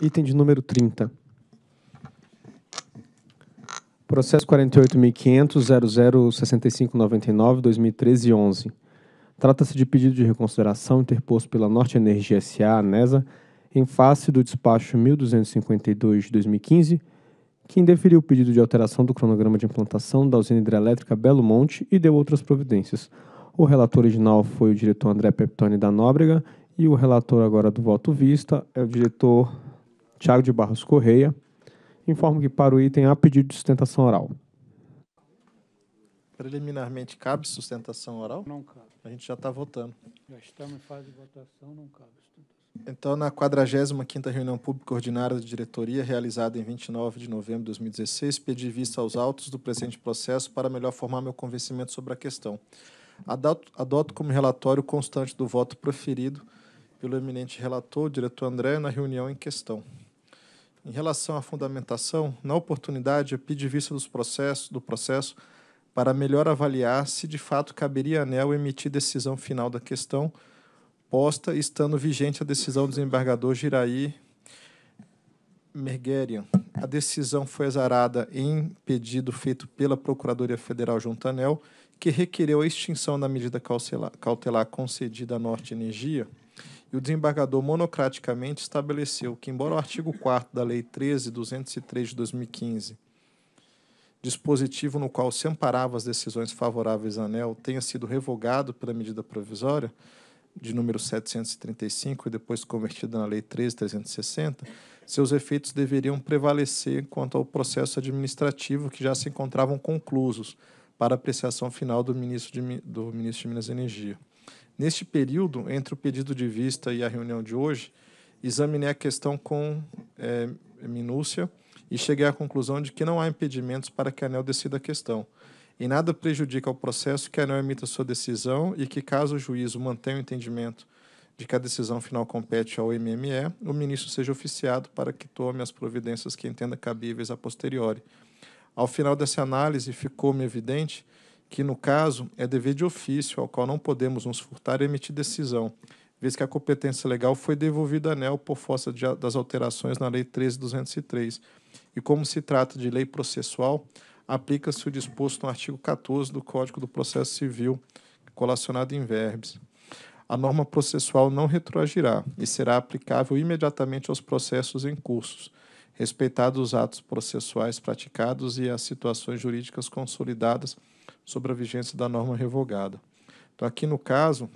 Item de número 30. Processo 48.500.0065.99.2013.11. Trata-se de pedido de reconsideração interposto pela Norte Energia S.A., ANESA, em face do despacho 1252 de 2015, que indeferiu o pedido de alteração do cronograma de implantação da usina hidrelétrica Belo Monte e deu outras providências. O relator original foi o diretor André Peptoni da Nóbrega e o relator agora do voto vista é o diretor Tiago de Barros Correia, informo que para o item há pedido de sustentação oral. Preliminarmente, cabe sustentação oral? Não cabe. A gente já está votando. Já estamos em fase de votação, não cabe sustentação. Então, na 45ª reunião pública ordinária da diretoria, realizada em 29 de novembro de 2016, pedi vista aos autos do presente processo para melhor formar meu convencimento sobre a questão. Adoto, adoto como relatório constante do voto proferido pelo eminente relator, o diretor André, na reunião em questão em relação à fundamentação, na oportunidade, eu pedi vista dos processos, do processo para melhor avaliar se de fato caberia a ANEL emitir decisão final da questão posta, estando vigente a decisão do desembargador Giraí Merguerian. A decisão foi exarada em pedido feito pela Procuradoria Federal junto à ANEL, que requereu a extinção da medida cautelar concedida à Norte Energia, e o desembargador monocraticamente estabeleceu que, embora o artigo 4 da Lei 13.203 de 2015, dispositivo no qual se amparava as decisões favoráveis à ANEL, tenha sido revogado pela medida provisória de número 735 e depois convertida na Lei 13.360, seus efeitos deveriam prevalecer quanto ao processo administrativo que já se encontravam conclusos para apreciação final do ministro de, do ministro de Minas e Energia. Neste período, entre o pedido de vista e a reunião de hoje, examinei a questão com é, minúcia e cheguei à conclusão de que não há impedimentos para que a ANEL decida a questão. E nada prejudica o processo que a ANEL emita sua decisão e que, caso o juízo mantenha o entendimento de que a decisão final compete ao MME, o ministro seja oficiado para que tome as providências que entenda cabíveis a posteriori. Ao final dessa análise, ficou-me evidente que no caso é dever de ofício, ao qual não podemos nos furtar e emitir decisão, vez que a competência legal foi devolvida à ANEL por força de, das alterações na Lei 13.203. E como se trata de lei processual, aplica-se o disposto no artigo 14 do Código do Processo Civil, colacionado em verbes. A norma processual não retroagirá e será aplicável imediatamente aos processos em curso, respeitados os atos processuais praticados e as situações jurídicas consolidadas sobre a vigência da norma revogada. Então, aqui no caso,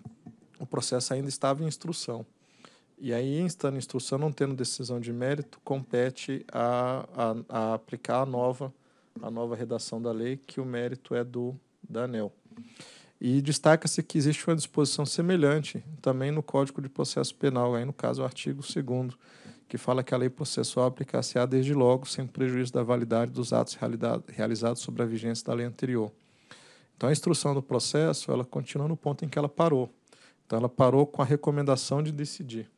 o processo ainda estava em instrução. E aí, estando em instrução, não tendo decisão de mérito, compete a, a, a aplicar a nova, a nova redação da lei, que o mérito é do da ANEL. E destaca-se que existe uma disposição semelhante também no Código de Processo Penal, aí no caso o artigo 2 que fala que a lei processual aplicar-se-á desde logo, sem prejuízo da validade dos atos realizados sobre a vigência da lei anterior. Então, a instrução do processo ela continua no ponto em que ela parou. Então, ela parou com a recomendação de decidir.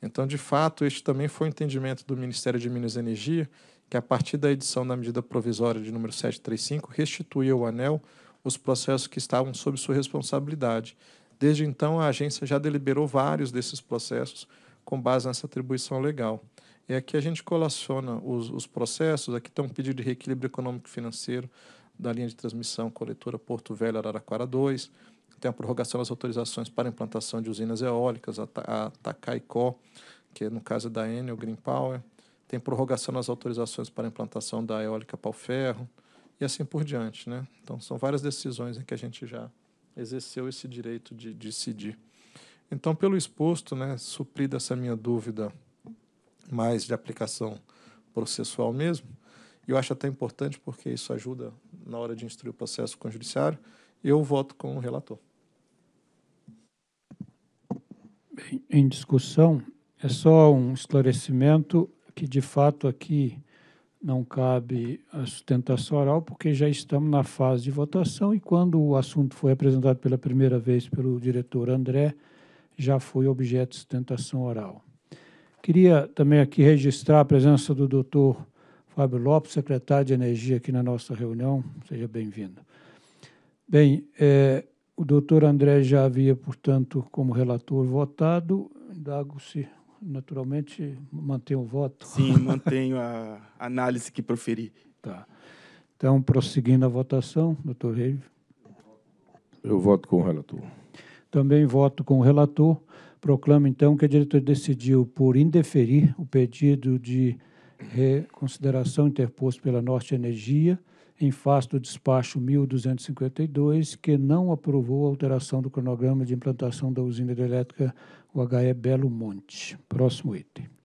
Então, de fato, este também foi o entendimento do Ministério de Minas e Energia, que a partir da edição da medida provisória de número 735 restitui ao ANEL os processos que estavam sob sua responsabilidade. Desde então, a agência já deliberou vários desses processos com base nessa atribuição legal. E aqui a gente colaciona os, os processos, aqui tem um pedido de reequilíbrio econômico financeiro, da linha de transmissão coletora Porto Velho Araraquara 2, tem a prorrogação das autorizações para implantação de usinas eólicas, a, a que é, no caso é da Enel Green Power, tem prorrogação das autorizações para implantação da eólica pau ferro e assim por diante, né? Então são várias decisões em que a gente já exerceu esse direito de, de decidir. Então, pelo exposto, né, suprida essa minha dúvida mais de aplicação processual mesmo, eu acho até importante porque isso ajuda na hora de instruir o processo com o judiciário, eu voto com o relator. Bem, em discussão, é só um esclarecimento que, de fato, aqui não cabe a sustentação oral, porque já estamos na fase de votação e quando o assunto foi apresentado pela primeira vez pelo diretor André, já foi objeto de sustentação oral. Queria também aqui registrar a presença do doutor Fábio Lopes, secretário de Energia, aqui na nossa reunião. Seja bem-vindo. Bem, é, o doutor André já havia, portanto, como relator votado. Indago-se, naturalmente, mantém o voto? Sim, mantenho a análise que proferi. Tá. Então, prosseguindo a votação, doutor Reis. Eu voto com o relator. Também voto com o relator. Proclamo, então, que a diretora decidiu por indeferir o pedido de reconsideração interposto pela Norte Energia em face do despacho 1252, que não aprovou a alteração do cronograma de implantação da usina hidrelétrica UHE Belo Monte. Próximo item.